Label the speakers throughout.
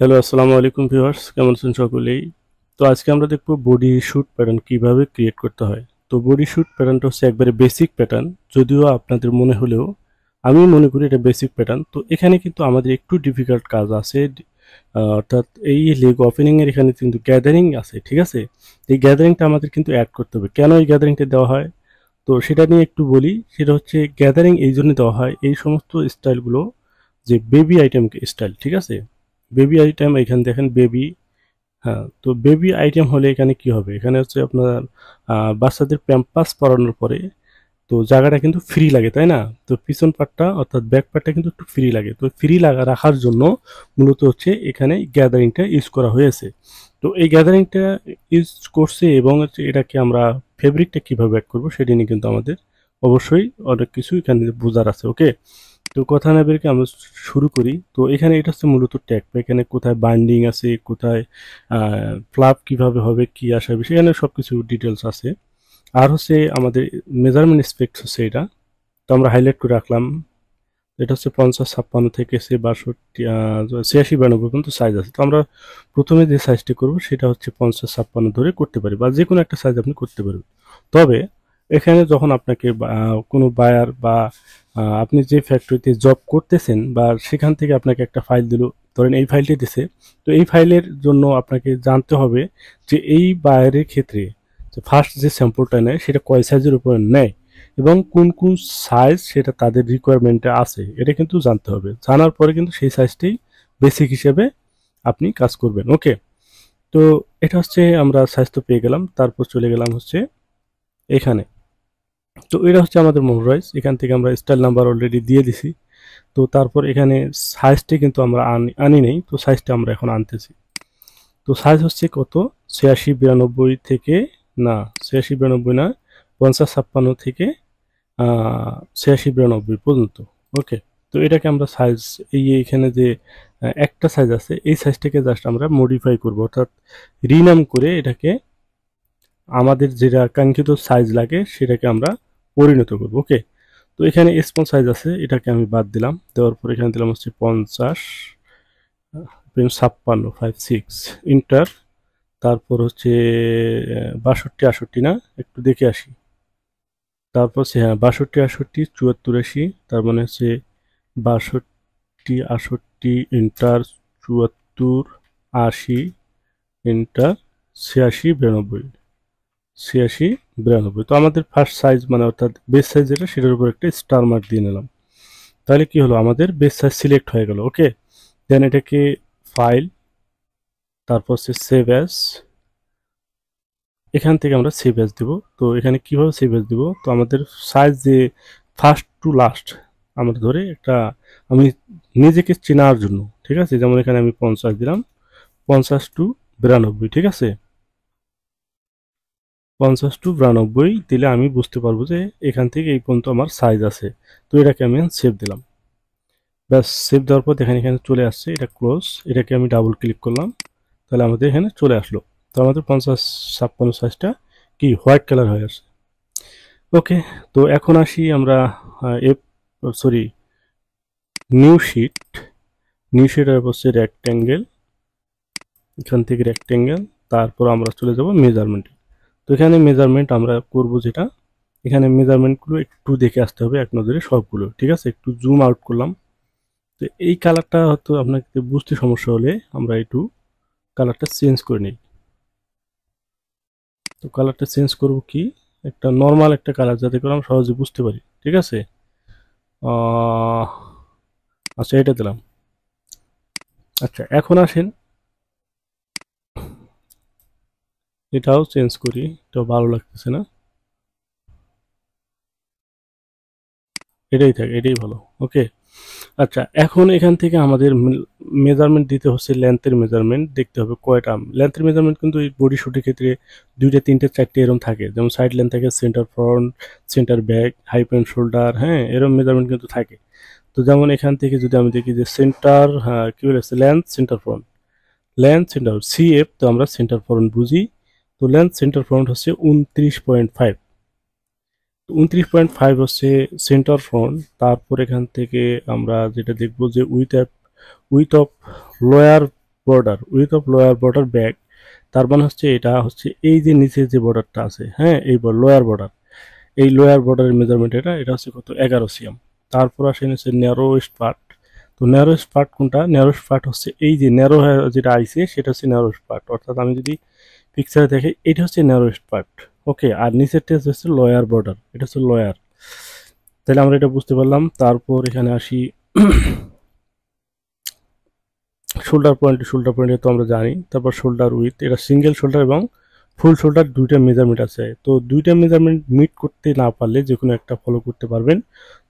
Speaker 1: Hello আসসালামু আলাইকুম viewers কেমন আছেন সকলেই তো আজকে আমরা দেখব বডি শ্যুট প্যাটার্ন কিভাবে ক্রিয়েট করতে হয় তো বডি শ্যুট প্যাটার্নটা হচ্ছে একবারে বেসিক প্যাটার্ন যদিও আপনাদের মনে হলেও আমি মনে করি এটা বেসিক প্যাটার্ন তো এখানে কিন্তু আমাদের একটু ডিফিকাল্ট কাজ আছে অর্থাৎ এই লেগ ওপেনিংয়ের এখানে কিন্তু গ্যাদারিং আছে ঠিক আছে এই গ্যাদারিংটা আমাদের কিন্তু অ্যাড করতে হবে কেন এই গ্যাদারিংটা দেওয়া হয় তো সেটা নিয়ে একটু বলি সেটা হচ্ছে গ্যাদারিং এই জন্য দেওয়া হয় এই সমস্ত স্টাইলগুলো যে বেবি আইটেম স্টাইল ঠিক আছে বেবি আইটেম এখানে দেখেন বেবি হ্যাঁ তো বেবি আইটেম হলে এখানে কি হবে এখানে হচ্ছে আপনার বাচ্চাদের প্যাম্পাস পরানোর পরে তো জায়গাটা কিন্তু ফ্রি লাগে তাই না তো পিছন পাটটা অর্থাৎ ব্যাক পাটটা কিন্তু একটু ফ্রি লাগে তো ফ্রি লাগা রাখার জন্য মূলত হচ্ছে এখানে গ্যাদারিংটা ইউজ করা হয়েছে তো এই গ্যাদারিংটা ইউজ করছে এবং হচ্ছে এটাকে আমরা ফেব্রিকটা কীভাবে অ্যাড করবো সেটি নিয়ে কিন্তু আমাদের অবশ্যই অনেক কিছু এখানে বোঝার আছে ওকে তো কথা না বেরকে আমরা শুরু করি তো এখানে এটা হচ্ছে মূলত ট্যাগ এখানে কোথায় বাইন্ডিং আছে কোথায় ফ্লাপ কিভাবে হবে কি আসা বিষয় এখানে সব কিছু ডিটেলস আছে আর হচ্ছে আমাদের মেজারমেন্ট স্পেক্টস হচ্ছে এটা তো আমরা হাইলাইট করে রাখলাম এটা হচ্ছে পঞ্চাশ ছাপ্পান্ন থেকে সে বাষট্টি ছিয়াশি বিরানব্বই পর্যন্ত সাইজ আছে তো আমরা প্রথমে যে সাইজটি করব সেটা হচ্ছে পঞ্চাশ ছাপ্পান্ন ধরে করতে পারি বা যে কোনো একটা সাইজ আপনি করতে পারবেন তবে এখানে যখন আপনাকে কোনো বায়ার বা আপনি যে ফ্যাক্টরিতে জব করতেছেন বা সেখান থেকে আপনাকে একটা ফাইল দিল ধরেন এই ফাইলটি দিছে তো এই ফাইলের জন্য আপনাকে জানতে হবে যে এই বায়ারের ক্ষেত্রে ফার্স্ট যে স্যাম্পলটা নেয় সেটা কয় সাইজের উপরে নেয় এবং কোন কোন সাইজ সেটা তাদের রিকোয়ারমেন্টে আছে এটা কিন্তু জানতে হবে জানার পরে কিন্তু সেই সাইজটি বেসিক হিসেবে আপনি কাজ করবেন ওকে তো এটা হচ্ছে আমরা সাইজ তো পেয়ে গেলাম তারপর চলে গেলাম হচ্ছে এখানে তো এটা হচ্ছে আমাদের মোমরাইজ এখান থেকে আমরা স্টাইল নাম্বার অলরেডি দিয়ে দিছি তো তারপর এখানে সাইজটি কিন্তু আমরা আনি নেই তো সাইজটা আমরা এখন আনতেছি তো সাইজ হচ্ছে কত ছিয়াশি বিরানব্বই থেকে না ছিয়াশি বিরানব্বই না পঞ্চাশ ছাপ্পান্ন থেকে ছিয়াশি বিরানব্বই পর্যন্ত ওকে তো এটাকে আমরা সাইজ এই এখানে যে একটা সাইজ আছে এই সাইজটাকে জাস্ট আমরা মডিফাই করব অর্থাৎ রিনাম করে এটাকে আমাদের যেটা কাঙ্ক্ষিত সাইজ লাগে সেটাকে আমরা পরিণত করব ওকে তো এখানে স্পন সাইজ আছে এটাকে আমি বাদ দিলাম দেওয়ার পর এখানে দিলাম হচ্ছে পঞ্চাশ ছাপ্পান্ন ফাইভ সিক্স ইন্টার তারপর হচ্ছে বাষট্টি আষট্টি না একটু দেখে আসি তারপর হচ্ছে হ্যাঁ বাষট্টি আষট্টি চুয়াত্তর আশি তার মানে হচ্ছে বাষট্টি আষট্টি ইন্টার চুয়াত্তর আশি ইন্টার ছিয়াশি বিরানব্বই ছিয়াশি বিরানব্বই তো আমাদের ফার্স্ট সাইজ মানে অর্থাৎ বেস সাইজ যেটা সেটার উপর একটা স্টার মার্ক দিয়ে নিলাম তাহলে কি হলো আমাদের বেস সাইজ সিলেক্ট হয়ে গেল ওকে দেন এটাকে ফাইল তারপর হচ্ছে সেভ অ্যাজ এখান থেকে আমরা সেভ অ্যাজ দেবো তো এখানে কীভাবে সেভ অ্যাস দেবো তো আমাদের সাইজ যে ফার্স্ট টু লাস্ট আমরা ধরে একটা আমি নিজেকে চেনার জন্য ঠিক আছে যেমন এখানে আমি পঞ্চাশ দিলাম পঞ্চাশ টু বিরানব্বই ঠিক আছে পঞ্চাশ টু বিরানব্বই দিলে আমি বুঝতে পারবো যে এখান থেকে এই পর্যন্ত আমার সাইজ আছে তো এটাকে আমি সেভ দিলাম ব্যাস সেভ দেওয়ার পর দেখেন এখানে চলে আসছে এটা ক্লোজ এটাকে আমি ডাবল ক্লিক করলাম তাহলে আমাদের এখানে চলে আসলো তো আমাদের পঞ্চাশ ছাপ্পান্ন সাইজটা কি হোয়াইট কালার হয়ে আসে ওকে তো এখন আসি আমরা F sorry new sheet new শিটের হচ্ছে রেক্ট্যাঙ্গেল এখান থেকে রেক্ট্যাঙ্গেল তারপর আমরা চলে যাব মেজারমেন্টে তো এখানে মেজারমেন্ট আমরা করব যেটা এখানে মেজারমেন্টগুলো একটু দেখে আসতে হবে এক নজরে সবগুলো ঠিক আছে একটু জুম আউট করলাম তো এই কালারটা হয়তো আপনাকে বুঝতে সমস্যা হলে আমরা একটু কালারটা চেঞ্জ করে নিই তো কালারটা চেঞ্জ করব কি একটা নর্মাল একটা কালার যাতে করে আমরা সহজে বুঝতে পারি ঠিক আছে আচ্ছা এটা দিলাম আচ্ছা এখন আসেন এটাও চেঞ্জ করি তো ভালো লাগতেছে না এটাই থাকে এটাই ভালো ওকে আচ্ছা এখন এখান থেকে আমাদের মেজারমেন্ট দিতে হচ্ছে লেন্থের মেজারমেন্ট দেখতে হবে কয়টা লেন্থের মেজারমেন্ট কিন্তু এই বডি শুটের ক্ষেত্রে দুইটা তিনটে চারটে এরম থাকে যেমন সাইড লেন্থ থাকে centre front centre back high point shoulder হ্যাঁ এরম মেজারমেন্ট কিন্তু থাকে তো যেমন এখান থেকে যদি আমি দেখি যে সেন্টার হ্যাঁ কী বলেছে length centre front length centre C F তো আমরা সেন্টার ফ্রন্ট বুঝি তো লেন্থ সেন্টার ফ্রন্ট হচ্ছে উনত্রিশ পয়েন্ট ফাইভ তো উনত্রিশ পয়েন্ট ফাইভ হচ্ছে সেন্টার ফ্রন্ট তারপর এখান থেকে আমরা যেটা দেখব যে width of width of lower border width of lower border back তার মানে হচ্ছে এটা হচ্ছে এই যে নিচে যে বর্ডারটা আছে হ্যাঁ এই লোয়ার বর্ডার এই লোয়ার বর্ডারের মেজারমেন্ট এটা এটা হচ্ছে কত এগারো সিএম তারপর আসেন হচ্ছে ন্যারোয়েস্ট পার্ট তো ন্যারোয়েস্ট পার্ট কোনটা ন্যারোয়েস্ট পার্ট হচ্ছে এই যে ন্যারো যেটা আইসে সেটা হচ্ছে ন্যারোয়েস্ট পার্ট অর্থাৎ আমি যদি পিকচারে দেখে এটা হচ্ছে ন্যারোয়েস্ট পার্ট ওকে আর নিচের টেস্ট হচ্ছে লয়ার বর্ডার এটা হচ্ছে লয়ার তাহলে আমরা এটা বুঝতে পারলাম তারপর এখানে আসি শোল্ডার পয়েন্ট শোল্ডার পয়েন্টে তো আমরা জানি তারপর শোল্ডার উইথ এটা সিঙ্গেল শোল্ডার এবং ফুল শোল্ডার দুইটা মেজারমেন্ট আছে তো দুইটা মেজারমেন্ট মিট করতে না পারলে যে কোনো একটা ফলো করতে পারবেন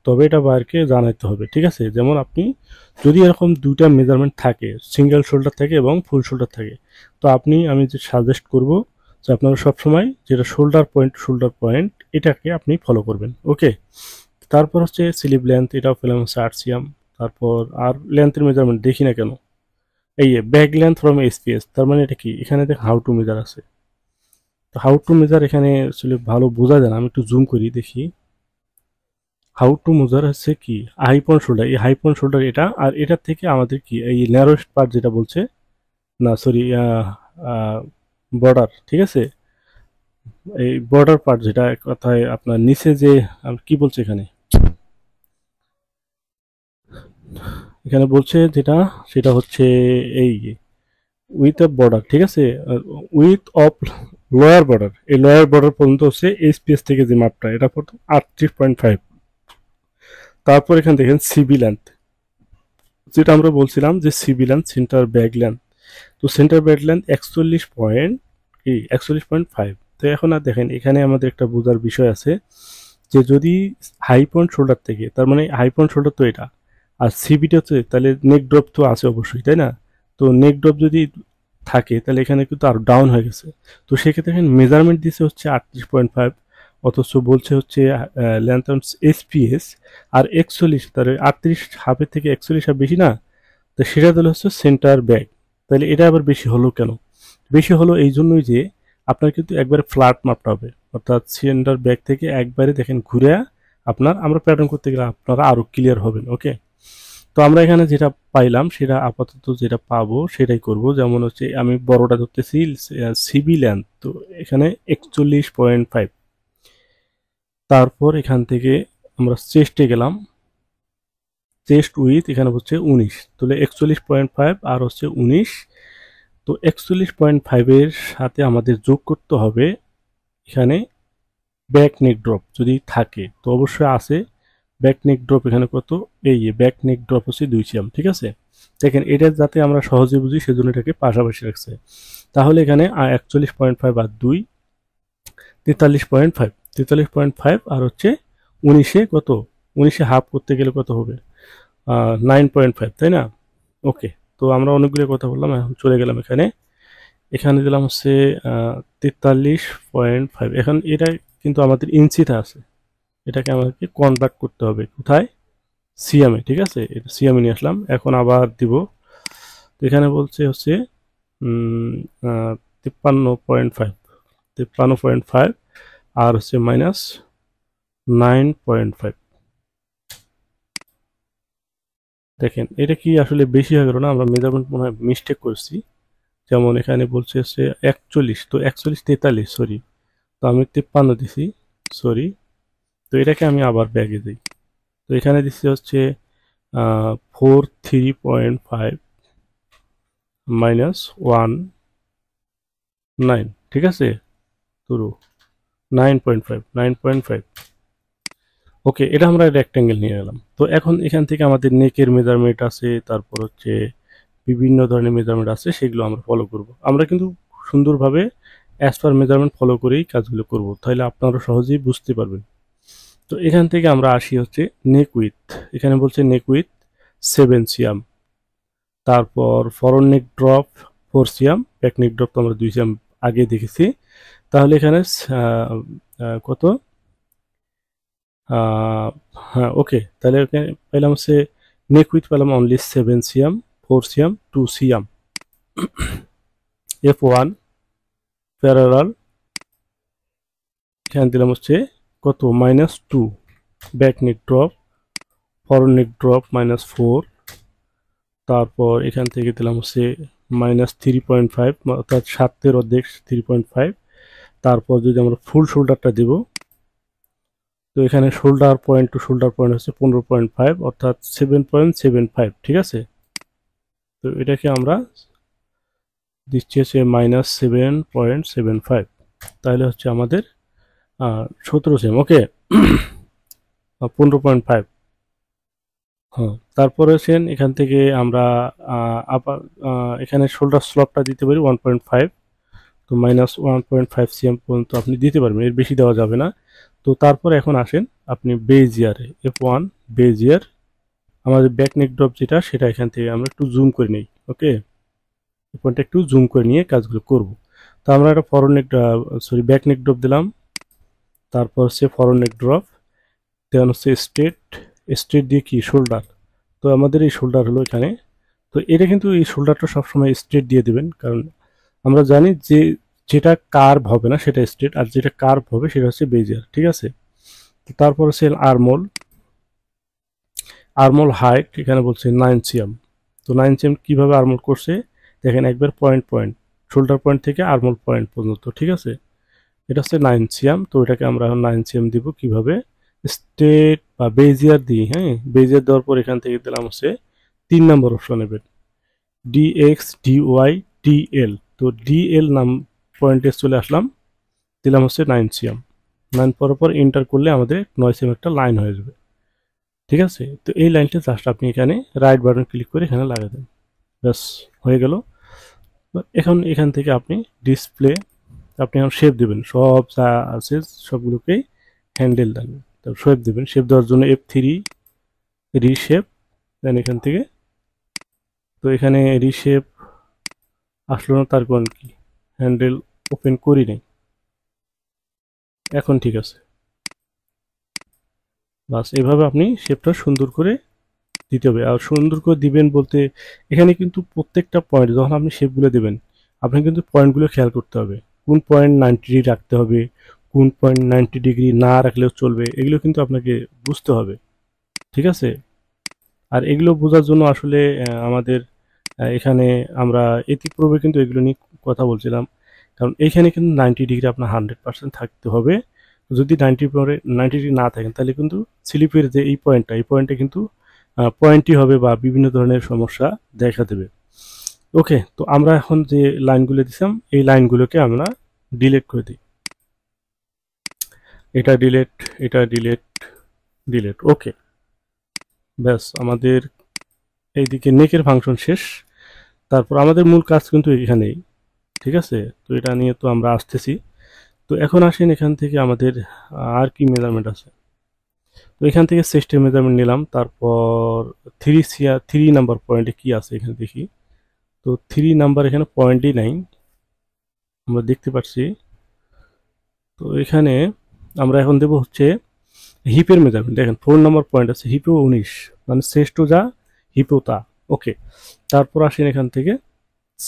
Speaker 1: তবে এটা বাইরকে জানাইতে হবে ঠিক আছে যেমন আপনি যদি এরকম দুইটা মেজারমেন্ট থাকে সিঙ্গেল শোল্ডার থাকে এবং ফুল শোল্ডার থাকে তো আপনি আমি যে সাজেস্ট করব যে আপনারা সবসময় যেটা শোল্ডার পয়েন্ট শোল্ডার পয়েন্ট এটাকে আপনি ফলো করবেন ওকে তারপর হচ্ছে স্লিপ লেন্থ এটাও পেলাম হচ্ছে আরসিএম তারপর আর লেন্থের মেজারমেন্ট দেখি না কেন এই ব্যাক লেন্থ ফ্রম এসপিএস তার মানে এটা কি এখানে দেখ হাউ টু মেজার আছে তো হাউ টু মেজার এখানে আসলে ভালো বোঝা যায় না আমি একটু জুম করি দেখি হাউ টু মুজার হচ্ছে কি হাইপন শোল্ডার এই হাইপন শোল্ডার এটা আর এটার থেকে আমাদের কি এই ন্যারোস্ট পার্ট যেটা বলছে না সরি বর্ডার ঠিক আছে এই বর্ডার পার্ট যেটা কথায় আপনার নিচে যে কি বলছে এখানে এখানে বলছে যেটা সেটা হচ্ছে এই উইথ অফ বর্ডার ঠিক আছে উইথ অফ লোয়ার বর্ডার এই লোয়ার বর্ডার পর্যন্ত হচ্ছে এইচপিএস থেকে যে মাপটা এটা পর্যন্ত আটত্রিশ পয়েন্ট ফাইভ তারপর এখানে দেখেন সিবি ল্যান্থ যেটা আমরা বলছিলাম যে CB length centre back length তো সেন্টার ব্যাগ ল্যান্থ একচল্লিশ পয়েন্ট কি একচল্লিশ পয়েন্ট ফাইভ তো এখন আর দেখেন এখানে আমাদের একটা বোঝার বিষয় আছে যে যদি হাই পয়েন্ট শোল্ডার থেকে তার মানে হাই পয়েন্ট শোল্ডার তো এটা আর সিবিটা হচ্ছে তাহলে নেক ড্রপ তো আছে অবশ্যই তাই না তো নেক ড্রপ যদি থাকে তাহলে এখানে কিন্তু আরও ডাউন হয়ে গেছে তো সেক্ষেত্রে এখানে মেজারমেন্ট দিয়েছে হচ্ছে আটত্রিশ পয়েন্ট ফাইভ অথচ বলছে হচ্ছে ল্যান্থনস এসপিএস আর একচল্লিশ তার আটত্রিশ হাফের থেকে একচল্লিশ হাফ বেশি না তো সেটা তাহলে হচ্ছে সেন্টার ব্যাগ তাহলে এটা আবার বেশি হলো কেন বেশি হলো এই জন্যই যে আপনার কিন্তু একবারে ফ্ল্যাট মাপটা হবে অর্থাৎ সেন্টার ব্যাগ থেকে একবারে দেখেন ঘুরে আপনার আমরা প্যাটার্ন করতে গেলে আপনারা আরও ক্লিয়ার হবেন ওকে তো আমরা এখানে যেটা পাইলাম সেটা আপাতত যেটা পাবো সেটাই করব যেমন হচ্ছে আমি বড়টা ধরতেছি সিবি ল্যান্থ তো এখানে একচল্লিশ পয়েন্ট ফাইভ তারপর এখান থেকে আমরা চেস্টে গেলাম চেস্ট উইথ এখানে হচ্ছে উনিশ তাহলে একচল্লিশ পয়েন্ট ফাইভ আর হচ্ছে উনিশ তো একচল্লিশ পয়েন্ট ফাইভের সাথে আমাদের যোগ করতে হবে এখানে ব্যাক নেক ড্রপ যদি থাকে তো অবশ্যই আছে ব্যাক নেক ড্রপ এখানে কত এই ব্যাক নেক ড্রপ হচ্ছে দুই সিএম ঠিক আছে দেখেন এটা যাতে আমরা সহজে বুঝি সেজন্য এটাকে পাশাপাশি রাখছে তাহলে এখানে একচল্লিশ পয়েন্ট ফাইভ আর দুই তেতাল্লিশ পয়েন্ট ফাইভ তেতাল্লিশ পয়েন্ট ফাইভ আর হচ্ছে উনিশে কত উনিশে হাফ করতে গেলে কত হবে নাইন পয়েন্ট ফাইভ তাই না ওকে তো আমরা অনেকগুলো কথা বললাম এখন চলে গেলাম এখানে এখানে দিলাম হচ্ছে তেতাল্লিশ পয়েন্ট ফাইভ এখন এটা কিন্তু আমাদের ইঞ্চিতে আছে এটাকে আমাদেরকে কনভার্ট করতে হবে কোথায় সিএমে ঠিক আছে এটা সিএমে নিয়ে আসলাম এখন আবার দিব তো এখানে বলছে হচ্ছে তিপ্পান্ন পয়েন্ট ফাইভ তিপ্পান্ন পয়েন্ট ফাইভ আর হচ্ছে মাইনাস নাইন পয়েন্ট ফাইভ দেখেন এটা কি আসলে বেশি হয়ে গেল না আমরা মেজারমেন্ট মনে হয় মিস্টেক করছি যেমন এখানে বলছে হচ্ছে একচল্লিশ তো একচল্লিশ তেতাল্লিশ সরি তো আমি তিপ্পান্ন দিছি সরি তো এটাকে আমি আবার ব্যাগে দিই তো এখানে দিচ্ছি হচ্ছে four three point five minus one nine ঠিক আছে তুরু nine point five nine point five okay এটা আমরা রেক্ট্যাঙ্গেল নিয়ে এলাম তো এখন এখান থেকে আমাদের নেকের মেজারমেন্ট আছে তারপর হচ্ছে বিভিন্ন ধরনের মেজারমেন্ট আছে সেগুলো আমরা ফলো করব আমরা কিন্তু সুন্দরভাবে অ্যাজ পার মেজারমেন্ট ফলো করেই কাজগুলো করব তাহলে আপনারা সহজেই বুঝতে পারবেন তো এখান থেকে আমরা আসি হচ্ছে নেক উইথ এখানে বলছে নেক উইথ সেভেন সিয়াম তারপর front neck drop four CM back neck drop তো আমরা দুই সিয়াম আগে দেখেছি তাহলে এখানে কত হ্যাঁ ওকে তাহলে এখানে পেলাম হচ্ছে নেক উইথ পেলাম only seven CM four CM two CM F one parallel এখানে দিলাম হচ্ছে কত minus two back neck drop front neck drop minus four তারপর এখান থেকে দিলাম হচ্ছে মাইনাস থ্রি পয়েন্ট ফাইভ অর্থাৎ সাতের অর্ধেক থ্রি পয়েন্ট ফাইভ তারপর যদি আমরা ফুল শোল্ডারটা দিব তো এখানে shoulder point to shoulder point হচ্ছে পনেরো পয়েন্ট ফাইভ অর্থাৎ সেভেন পয়েন্ট সেভেন ফাইভ ঠিক আছে তো এটাকে আমরা দিচ্ছি হচ্ছে minus seven point seven five তাহলে হচ্ছে আমাদের সতেরো সেম ওকে পনেরো পয়েন্ট ফাইভ হ্যাঁ তারপরে হচ্ছেন এখান থেকে আমরা আবার এখানে শোল্ডার স্লপটা দিতে পারি ওয়ান পয়েন্ট ফাইভ তো minus one point five CM পর্যন্ত আপনি দিতে পারবেন এর বেশি দেওয়া যাবে না তো তারপর এখন আসেন আপনি বেজ ইয়ারে এফ ওয়ান বেজ ইয়ার আমাদের ব্যাক নেক ড্রপ যেটা সেটা এখান থেকে আমরা একটু জুম করে নিই ওকে এফ একটু জুম করে নিয়ে কাজগুলো করব তো আমরা একটা front neck sorry back neck drop দিলাম তারপর হচ্ছে ফরন নেক ড্রপ দেন হচ্ছে স্ট্রেট স্ট্রেট দিয়ে কি শোল্ডার তো আমাদের এই শোল্ডার হলো এখানে তো এটা কিন্তু এই শোল্ডারটা সবসময় স্ট্রেট দিয়ে দেবেন কারণ আমরা জানি যে যেটা কার্ভ হবে না সেটা স্ট্রেট আর যেটা কার্ভ হবে সেটা হচ্ছে বেজিয়ার ঠিক আছে তারপর হচ্ছে আরমোল আরমোল হাইট এখানে বলছে নাইন সিএম তো নাইন সিএম কীভাবে আরমোল করছে দেখেন একবার পয়েন্ট পয়েন্ট শোল্ডার পয়েন্ট থেকে আরমোল পয়েন্ট পর্যন্ত ঠিক আছে এটা হচ্ছে নাইন সিএম তো এটাকে আমরা এখন নাইন সিএম দিব কিভাবে স্টেট বা বেজিয়ার দিই হ্যাঁ বেজিয়ার দেওয়ার পর এখান থেকে দিলাম হচ্ছে তিন নম্বর অপশন নেবেন ওয়াই ডি এল তো ডিএল নাম পয়েন্টে চলে আসলাম দিলাম হচ্ছে নাইন সিএম নাইন পরপর এন্টার করলে আমাদের নয় সিএম একটা লাইন হয়ে যাবে ঠিক আছে তো এই লাইনটা জাস্ট আপনি এখানে রাইট বাটন ক্লিক করে এখানে লাগিয়ে দেন ব্যাস হয়ে গেল এখন এখান থেকে আপনি ডিসপ্লে আপনি এখন শেপ দেবেন সব যা আছে সবগুলোকেই হ্যান্ডেল দেন তারপর শেপ দেবেন শেপ দেওয়ার জন্য এফ থ্রি রিশেপ দেন এখান থেকে তো এখানে রিশেপ আসলো না তার কারণ কি হ্যান্ডেল ওপেন করি নাই এখন ঠিক আছে বাস এভাবে আপনি শেপটা সুন্দর করে দিতে হবে আর সুন্দর করে দিবেন বলতে এখানে কিন্তু প্রত্যেকটা পয়েন্ট যখন আপনি শেপগুলো দেবেন আপনি কিন্তু পয়েন্টগুলো খেয়াল করতে হবে কোন পয়েন্ট নাইনটি রাখতে হবে কোন পয়েন্ট নাইনটি ডিগ্রি না রাখলেও চলবে এগুলো কিন্তু আপনাকে বুঝতে হবে ঠিক আছে আর এগুলো বোঝার জন্য আসলে আমাদের এখানে আমরা এতিকপূর্বে কিন্তু এগুলো নিয়ে কথা বলছিলাম কারণ এখানে কিন্তু নাইনটি ডিগ্রি আপনার হান্ড্রেড পার্সেন্ট থাকতে হবে যদি নাইনটি পরে নাইনটি ডিগ্রি না থাকেন তাহলে কিন্তু স্লিপের যে এই পয়েন্টটা এই পয়েন্টে কিন্তু পয়েন্টই হবে বা বিভিন্ন ধরনের সমস্যা দেখা দেবে ওকে তো আমরা এখন যে লাইনগুলো দিছিলাম এই লাইনগুলোকে আমরা ডিলেট করে দিই এটা ডিলেট এটা ডিলেট ডিলেট ওকে ব্যাস আমাদের এইদিকে নেকের ফাংশন শেষ তারপর আমাদের মূল কাজ কিন্তু এখানেই ঠিক আছে তো এটা নিয়ে তো আমরা আসতেছি তো এখন আসেন এখান থেকে আমাদের আর কি মেজারমেন্ট আছে তো এখান থেকে সিস্টেম মেজারমেন্ট নিলাম তারপর থ্রি সিয়া থ্রি নাম্বার পয়েন্টে কি আছে এখানে দেখি তো থ্রি নাম্বার এখানে পয়েন্টই নাই আমরা দেখতে পাচ্ছি তো এখানে আমরা এখন দেব হচ্ছে হিপের মেজারমেন্ট দেখেন ফোর নাম্বার পয়েন্ট আছে হিপো উনিশ মানে শ্রেষ্ঠ যা হিপো তা ওকে তারপর আসেন এখান থেকে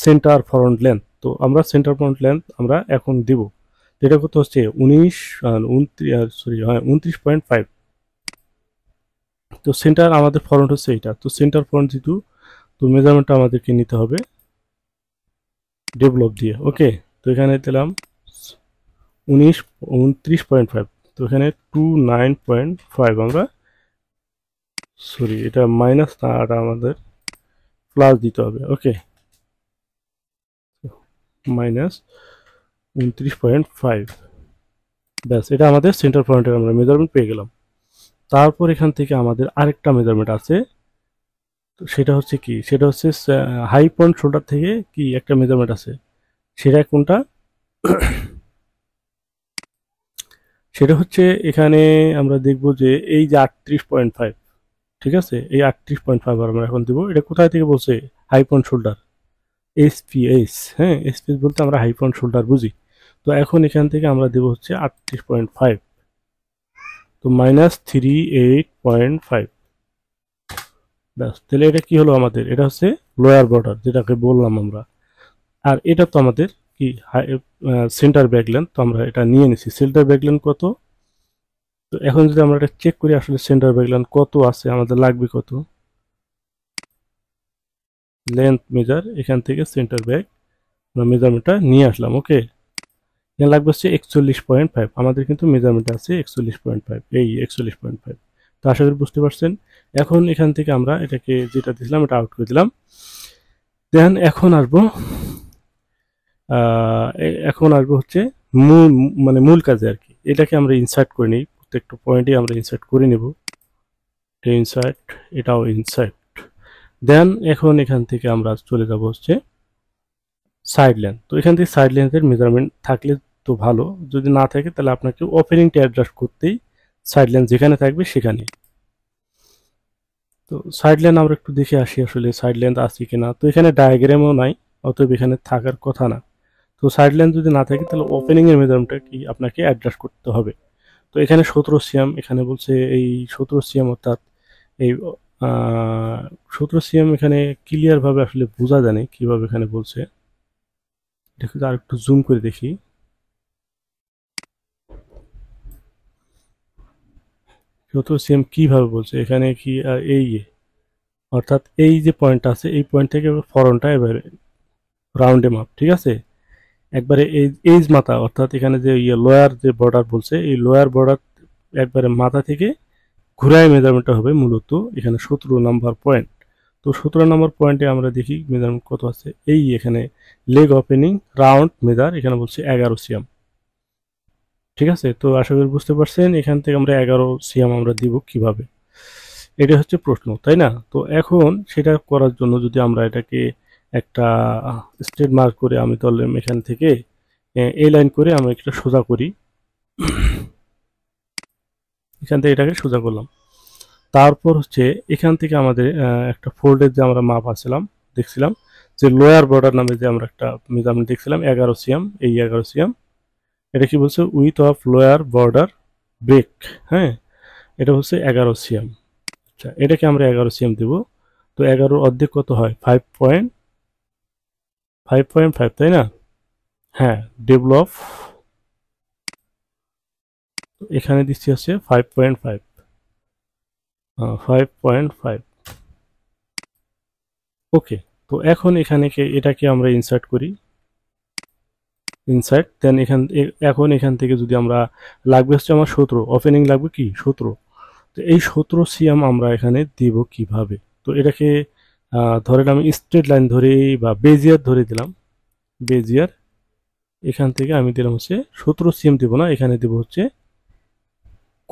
Speaker 1: সেন্টার ফ্রন্ট লেন্থ তো আমরা সেন্টার ফ্রন্ট লেন্থ আমরা এখন দিব এটা কত হচ্ছে উনিশ উনত্রিশ সরি হ্যাঁ উনত্রিশ পয়েন্ট ফাইভ তো সেন্টার আমাদের ফ্রন্ট হচ্ছে এইটা তো সেন্টার ফ্রন্ট যেহেতু তো মেজারমেন্টটা আমাদেরকে নিতে হবে ডেভেলপ দিয়ে ওকে তো এখানে দিলাম উনিশ উনত্রিশ পয়েন্ট ফাইভ তো এখানে টু নাইন পয়েন্ট ফাইভ আমরা সরি এটা মাইনাস না আমাদের প্লাস দিতে হবে ওকে মাইনাস উনত্রিশ পয়েন্ট ফাইভ ব্যাস এটা আমাদের সেন্টার পয়েন্টের আমরা মেজারমেন্ট পেয়ে গেলাম তারপর এখান থেকে আমাদের আরেকটা মেজারমেন্ট আছে তো সেটা হচ্ছে কি সেটা হচ্ছে হাই পয়েন্ট শোল্ডার থেকে কি একটা মেজারমেন্ট আছে সেটা কোনটা সেটা হচ্ছে এখানে আমরা দেখব যে এই যে আটত্রিশ পয়েন্ট ফাইভ ঠিক আছে এই আটত্রিশ পয়েন্ট ফাইভ আর আমরা এখন দিব এটা কোথায় থেকে বলছে হাইপন শোল্ডার এসপিএস হ্যাঁ এসপিএস বলতে আমরা হাইপন শোল্ডার বুঝি তো এখন এখান থেকে আমরা দেব হচ্ছে আটত্রিশ পয়েন্ট ফাইভ তো minus three eight point five ব্যাস তাহলে এটা কি হলো আমাদের এটা হচ্ছে লোয়ার বর্ডার যেটাকে বললাম আমরা আর এটা তো আমাদের কি সেন্টার ব্যাকলেন তো আমরা এটা নিয়ে নিছি সেন্টার ব্যাকলেন কত তো এখন যদি আমরা এটা চেক করি আসলে সেন্টার ব্যাকলাইন কত আছে আমাদের লাগবে কত লেন্থ মেজার এখান থেকে সেন্টার ব্যাগ আমরা মেজারমেন্টটা নিয়ে আসলাম ওকে এখানে লাগবে হচ্ছে একচল্লিশ পয়েন্ট ফাইভ আমাদের কিন্তু মেজারমেন্ট আছে একচল্লিশ পয়েন্ট ফাইভ এই একচল্লিশ পয়েন্ট ফাইভ তো আশা করি বুঝতে পারছেন এখন এখান থেকে আমরা এটাকে যেটা দিয়েছিলাম এটা আউট করে দিলাম দেন এখন আসব এখন আসবো হচ্ছে মূল মানে মূল কাজে আর কি এটাকে আমরা ইনসার্ট করে নিই প্রত্যেকটা পয়েন্টই আমরা ইনসার্ট করে নেব এটা ইনসার্ট এটাও ইনসার্ট দেন এখন এখান থেকে আমরা চলে যাব হচ্ছে সাইড লেন্থ তো এখান থেকে সাইড লেন্থের মেজারমেন্ট থাকলে তো ভালো যদি না থাকে তাহলে আপনাকে ওপেনিংটা অ্যাডজাস্ট করতেই সাইড লেন্থ যেখানে থাকবে সেখানে তো সাইড লেন্থ আমরা একটু দেখে আসি আসলে সাইড লেন্থ আছে কি না তো এখানে ডায়াগ্রামও নাই অতএব এখানে থাকার কথা না তো সাইড লেন্থ যদি না থাকে তাহলে ওপেনিংয়ের মেজারমেন্টটা কি আপনাকে অ্যাডজাস্ট করতে হবে তো এখানে সতেরো সিয়াম এখানে বলছে এই সতেরো সিয়াম অর্থাৎ এই সতেরো সিয়াম এখানে ক্লিয়ারভাবে আসলে বোঝা জানে কিভাবে এখানে বলছে দেখি আর একটু জুম করে দেখি সতেরো সিএম কীভাবে বলছে এখানে কি এই অর্থাৎ এই যে পয়েন্টটা আছে এই পয়েন্ট থেকে ফরনটা এবার রাউন্ডে মাপ ঠিক আছে একবারে এই এইজ মাথা অর্থাৎ এখানে যে ইয়ে লোয়ার যে বর্ডার বলছে এই লোয়ার বর্ডার একবারে মাথা থেকে ঘুরায় মেজারমেন্টটা হবে মূলত এখানে সতেরো নাম্বার পয়েন্ট তো সতেরো নম্বর পয়েন্টে আমরা দেখি মেজারমেন্ট কত আছে এই এখানে লেগ ওপেনিং রাউন্ড মেজার এখানে বলছে এগারো সিয়াম ঠিক আছে তো আশা করি বুঝতে পারছেন এখান থেকে আমরা এগারো সিয়াম আমরা দিব কিভাবে এটা হচ্ছে প্রশ্ন তাই না তো এখন সেটা করার জন্য যদি আমরা এটাকে একটা স্ট্রেট মার্ক করে আমি তাহলে এখান থেকে এই লাইন করে আমি একটা সোজা করি এখান থেকে এটাকে সোজা করলাম তারপর হচ্ছে এখান থেকে আমাদের একটা ফোল্ডের যে আমরা মাপ আসছিলাম দেখছিলাম যে লোয়ার বর্ডার নামে যে আমরা একটা মেজারমেন্ট দেখছিলাম এগারো সিএম এই এগারো সিএম এটা কি বলছে width of lower border break হ্যাঁ এটা হচ্ছে এগারো সিএম আচ্ছা এটাকে আমরা এগারো সিএম দেব তো এগারো অর্ধেক কত হয় five point five point five তাই না হ্যাঁ ডেভেলপ এখানে দিচ্ছি হচ্ছে five point five five point five okay তো এখন এখানে এটাকে আমরা ইনসার্ট করি ইনসার্ট দেন এখান এখন এখান থেকে যদি আমরা লাগবে হচ্ছে আমার সতেরো ওপেনিং লাগবে কি সতেরো তো এই সতেরো সিএম আমরা এখানে দিব কিভাবে তো এটাকে ধরেন আমি স্ট্রেট লাইন ধরে বা বেজিয়ার ধরে দিলাম বেজিয়ার এখান থেকে আমি দিলাম হচ্ছে সতেরো সিএম দেবো না এখানে দেবো হচ্ছে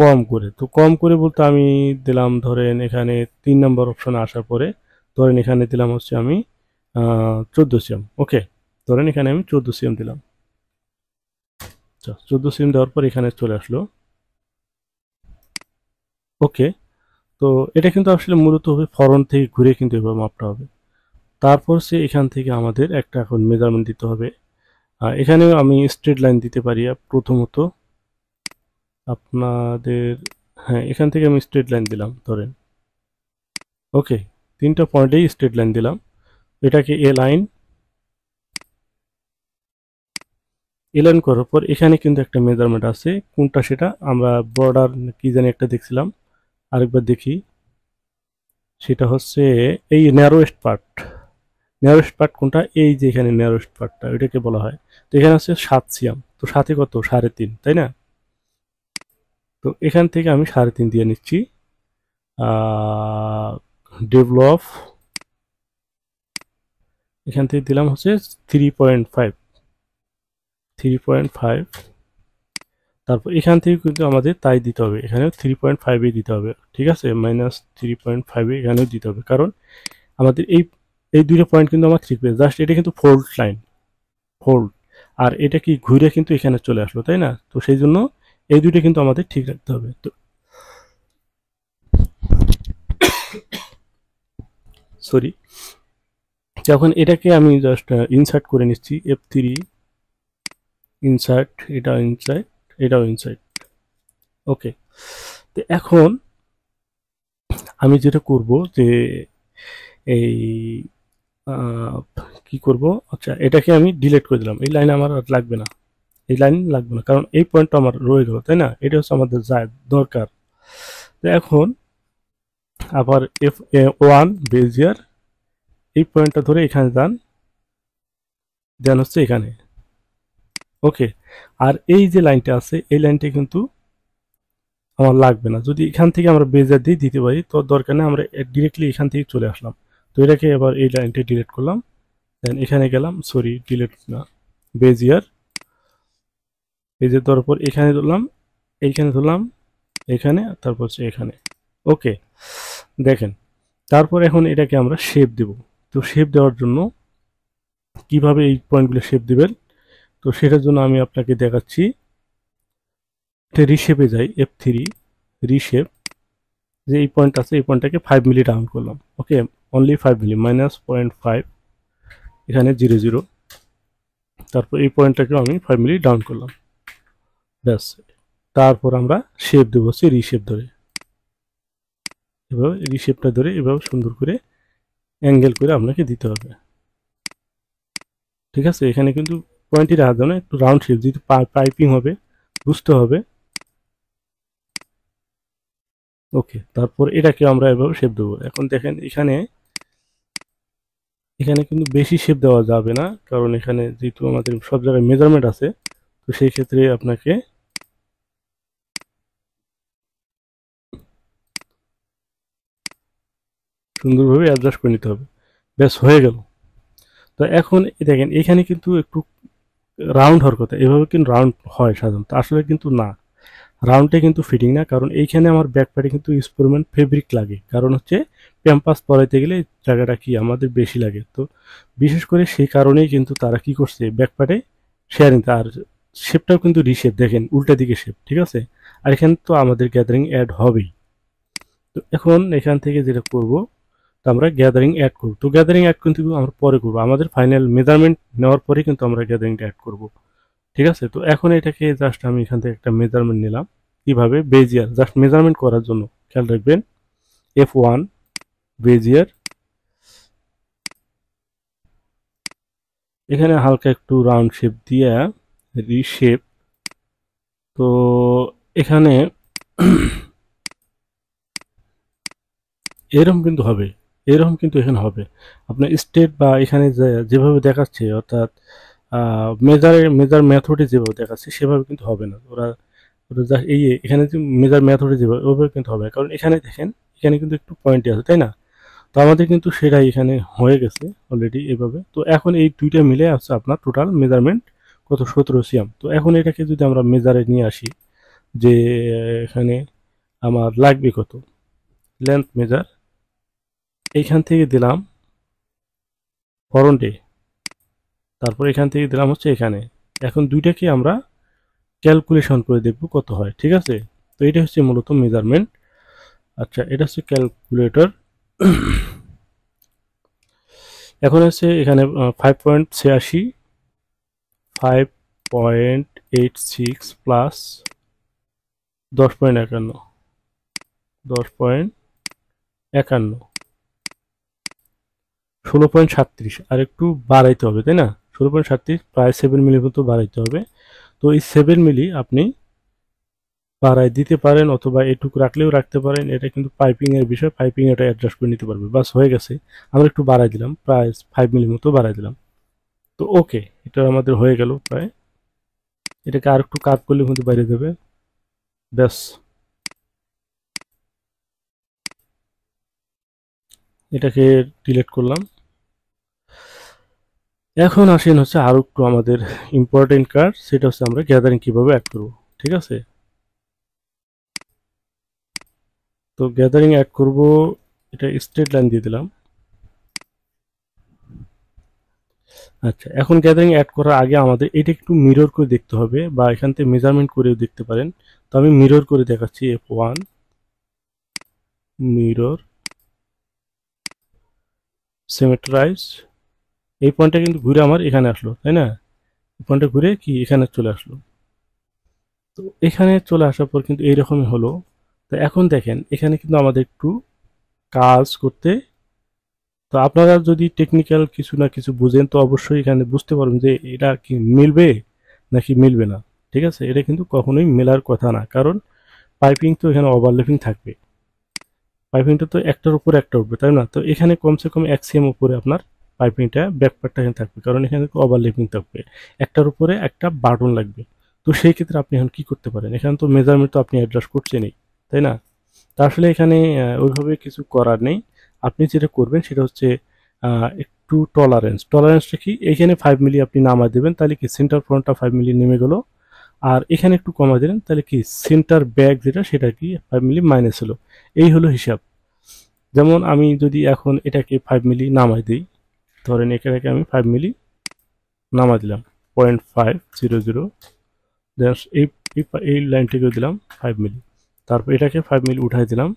Speaker 1: কম করে তো কম করে বলতে আমি দিলাম ধরেন এখানে তিন নম্বর অপশন আসার পরে ধরেন এখানে দিলাম হচ্ছে আমি চোদ্দো সিএম ওকে ধরেন এখানে আমি চোদ্দো সিএম দিলাম আচ্ছা চোদ্দো সিএম দেওয়ার পর এখানে চলে আসলো ওকে তো এটা কিন্তু আসলে মূলত হবে ফরন থেকে ঘুরে কিন্তু এভাবে মাপটা হবে তারপর সে এখান থেকে আমাদের একটা এখন মেজারমেন্ট দিতে হবে এখানে আমি স্ট্রেট লাইন দিতে পারি প্রথমত আপনাদের হ্যাঁ এখান থেকে আমি স্ট্রেট লাইন দিলাম ধরেন ওকে তিনটা পয়েন্টেই স্ট্রেট লাইন দিলাম এটাকে এ লাইন এ লাইন করার পর এখানে কিন্তু একটা মেজারমেন্ট আছে কোনটা সেটা আমরা বর্ডার কি জানি একটা দেখছিলাম আরেকবার দেখি সেটা হচ্ছে এই ন্যারোয়েস্ট পার্ট ন্যারোয়েস্ট পার্ট কোনটা এই যে এখানে ন্যারোয়েস্ট পার্টটা ওইটাকে বলা হয় তো এখানে হচ্ছে সাত সিয়াম তো সাথে কত সাড়ে তিন তাই না তো এখান থেকে আমি সাড়ে তিন দিয়ে নিচ্ছি ডেভেলপ এখান থেকে দিলাম হচ্ছে three point five three point five তারপর এখান থেকে কিন্তু আমাদের তাই দিতে হবে এখানেও থ্রি পয়েন্ট ফাইভে দিতে হবে ঠিক আছে মাইনাস থ্রি পয়েন্ট ফাইভে এখানেও দিতে হবে কারণ আমাদের এই এই দুইটা পয়েন্ট কিন্তু আমার থ্রি পেয়ে জাস্ট এটা কিন্তু ফোল্ড লাইন ফোল্ড আর এটা কি ঘুরে কিন্তু এখানে চলে আসলো তাই না তো সেই জন্য এই দুইটা কিন্তু আমাদের ঠিক রাখতে হবে তো সরি যখন এটাকে আমি জাস্ট ইনসার্ট uh, করে নিচ্ছি এফ থ্রি ইনসার্ট এটা ইনসার্ট এটাও ইনসাইড ওকে তো এখন আমি যেটা করব যে এই কি করব আচ্ছা এটাকে আমি ডিলেট করে দিলাম এই লাইন আমার আর লাগবে না এই লাইন লাগবে না কারণ এই পয়েন্টটা আমার রয়ে গেল তাই না এটা হচ্ছে আমাদের যায় দরকার তো এখন আবার এফ ওয়ান বেজিয়ার এই পয়েন্টটা ধরে এখানে যান দেন হচ্ছে এখানে ওকে আর এই যে লাইনটা আছে এই লাইনটা কিন্তু আমার লাগবে না যদি এখান থেকে আমরা বেজার দিয়ে দিতে পারি তো দরকার নেই আমরা ডিরেক্টলি এখান থেকে চলে আসলাম তো এটাকে এবার এই লাইনটা ডিলেট করলাম দেন এখানে গেলাম সরি ডিলেট না বেজিয়ার বেজিয়ার দেওয়ার পর এখানে ধরলাম এইখানে ধরলাম এখানে তারপর হচ্ছে এখানে ওকে দেখেন তারপর এখন এটাকে আমরা শেপ দেব তো শেপ দেওয়ার জন্য কিভাবে এই পয়েন্টগুলো শেপ দেবেন তো সেটার জন্য আমি আপনাকে দেখাচ্ছি রিশেপে যাই এফ থ্রি রিশেপ যে এই পয়েন্ট আছে এই পয়েন্টটাকে ফাইভ মিলি ডাউন করলাম okay only five milli minus point five এখানে জিরো জিরো তারপর এই পয়েন্টটাকেও আমি ফাইভ মিলি ডাউন করলাম ব্যাস তারপর আমরা শেপ দেবো সে রিশেপ ধরে এভাবে রিশেপটা ধরে এভাবে সুন্দর করে অ্যাঙ্গেল করে আপনাকে দিতে হবে ঠিক আছে এখানে কিন্তু পয়েন্টটি রাখার জন্য একটু রাউন্ড শেপ যেহেতু পাইপিং হবে বুঝতে হবে ওকে তারপর এটাকে আমরা এভাবে শেপ দেবো এখন দেখেন এখানে এখানে কিন্তু বেশি শেপ দেওয়া যাবে না কারণ এখানে যেহেতু আমাদের সব জায়গায় মেজারমেন্ট আছে তো সেই ক্ষেত্রে আপনাকে সুন্দরভাবে অ্যাডজাস্ট করে নিতে হবে ব্যাস হয়ে গেল তো এখন দেখেন এখানে কিন্তু একটু রাউন্ড হওয়ার কথা এভাবে কিন্তু রাউন্ড হয় সাধারণত আসলে কিন্তু না রাউন্ডে কিন্তু ফিটিং না কারণ এইখানে আমার ব্যাক প্যাডে কিন্তু স্পোরমেন্ট ফেব্রিক লাগে কারণ হচ্ছে প্যাম্পাস পরাইতে গেলে জায়গাটা কি আমাদের বেশি লাগে তো বিশেষ করে সেই কারণেই কিন্তু তারা কি করছে ব্যাক প্যাডে শেয়ারিং আর শেপটাও কিন্তু রিশেপ দেখেন উল্টা দিকে শেপ ঠিক আছে আর এখানে তো আমাদের গ্যাদারিং অ্যাড হবেই তো এখন এখান থেকে যেটা করবো আমরা গ্যাদারিং অ্যাড করব তো গ্যাদারিং অ্যাড কিন্তু আমরা পরে করব আমাদের ফাইনাল মেজারমেন্ট নেওয়ার পরে কিন্তু আমরা গ্যাদারিংটা অ্যাড করব ঠিক আছে তো এখন এটাকে জাস্ট আমি এখান থেকে একটা মেজারমেন্ট নিলাম কীভাবে বেজিয়ার জাস্ট মেজারমেন্ট করার জন্য খেয়াল রাখবেন এফ ওয়ান বেজিয়ার এখানে হালকা একটু রাউন্ড শেপ দিয়ে রিশেপ তো এখানে এরম কিন্তু হবে এরকম কিন্তু এখানে হবে আপনার স্টেট বা এখানে যেভাবে দেখাচ্ছে অর্থাৎ মেজার মেজার ম্যাথডে যেভাবে দেখাচ্ছে সেভাবে কিন্তু হবে না ওরা ওরা যা এই এখানে যে মেজার ম্যাথডে যেভাবে ওভাবে কিন্তু হবে কারণ এখানে দেখেন এখানে কিন্তু একটু পয়েন্টে আছে তাই না তো আমাদের কিন্তু সেটাই এখানে হয়ে গেছে অলরেডি এভাবে তো এখন এই দুইটা মিলে আছে আপনার টোটাল মেজারমেন্ট কত সতেরো সিয়াম তো এখন এটাকে যদি আমরা মেজারে নিয়ে আসি যে এখানে আমার লাগবে কত লেন্থ মেজার এইখান থেকে দিলাম ফরন্টে তারপর এখান থেকে দিলাম হচ্ছে এখানে এখন দুইটাকে আমরা ক্যালকুলেশন করে দেখব কত হয় ঠিক আছে তো এটা হচ্ছে মূলত মেজারমেন্ট আচ্ছা এটা হচ্ছে ক্যালকুলেটর এখন আছে এখানে ফাইভ পয়েন্ট ছিয়াশি five point eight six plus দশ পয়েন্ট একান্ন দশ পয়েন্ট একান্ন ষোলো পয়েন্ট সাতত্রিশ আর একটু বাড়াইতে হবে তাই না ষোলো পয়েন্ট সাতত্রিশ প্রায় সেভেন মিলি মতো বাড়াইতে হবে তো এই সেভেন মিলি আপনি বাড়াই দিতে পারেন অথবা এটুকু রাখলেও রাখতে পারেন এটা কিন্তু পাইপিংয়ের বিষয় পাইপিং এটা অ্যাডজাস্ট করে নিতে পারবে বাস হয়ে গেছে আমরা একটু বাড়াই দিলাম প্রায় ফাইভ মিলির মতো বাড়াই দিলাম তো ওকে এটা আমাদের হয়ে গেল প্রায় এটাকে আর একটু কাপ করলে কিন্তু বাইরে দেবে ব্যাস এটাকে ডিলেট করলাম এখন আসেন হচ্ছে আরও একটু আমাদের ইম্পর্টেন্ট কার্ড সেটা হচ্ছে আমরা গ্যাদারিং কীভাবে অ্যাড করব ঠিক আছে তো গ্যাদারিং অ্যাড করব এটা স্ট্রেট লাইন দিয়ে দিলাম আচ্ছা এখন গ্যাদারিং অ্যাড করার আগে আমাদের এটা একটু মিরর করে দেখতে হবে বা এখান থেকে মেজারমেন্ট করেও দেখতে পারেন তো আমি মিরর করে দেখাচ্ছি এফ ওয়ান মিরর সিমেট্রাইজড এই পয়েন্টটা কিন্তু ঘুরে আমার এখানে আসলো তাই না এই পয়েন্টটা ঘুরে কি এখানে চলে আসলো তো এখানে চলে আসার পর কিন্তু এইরকমই হলো তো এখন দেখেন এখানে কিন্তু আমাদের একটু কাজ করতে তো আপনারা যদি টেকনিক্যাল কিছু না কিছু বুঝেন তো অবশ্যই এখানে বুঝতে পারবেন যে এটা কি মিলবে নাকি মিলবে না ঠিক আছে এটা কিন্তু কখনোই মেলার কথা না কারণ পাইপিং তো এখানে ওভারলেপিং থাকবে পাইপিংটা তো একটার উপর একটা উঠবে তাই না তো এখানে কমসে কম এক সিএম উপরে আপনার পাইপিংটা ব্যাকপার্টটা এখানে থাকবে কারণ এখানে ওভারলেপিং থাকবে একটার উপরে একটা বাটন লাগবে তো সেই ক্ষেত্রে আপনি এখন কি করতে পারেন এখানে তো মেজারমেন্ট তো আপনি অ্যাড্রেস করছেনই তাই না তা আসলে এখানে ওইভাবে কিছু করার নেই আপনি যেটা করবেন সেটা হচ্ছে একটু টলারেন্স টলারেন্সটা কি এখানে ফাইভ মিলি আপনি নামা দেবেন তাহলে কি সেন্টার ফ্রন্টটা ফাইভ মিলি নেমে গেলো আর এখানে একটু কমা দিলেন তাহলে কি সেন্টার ব্যাগ যেটা সেটা কি ফাইভ মিলি মাইনাস হলো এই হলো হিসাব যেমন আমি যদি এখন এটাকে ফাইভ মিলি নামাই দিই ধরেন এখানে আমি ফাইভ মিলি নামা দিলাম point five zero zero then এই এই লাইনটিকেও দিলাম ফাইভ মিলি তারপর এটাকে ফাইভ মিলি উঠাই দিলাম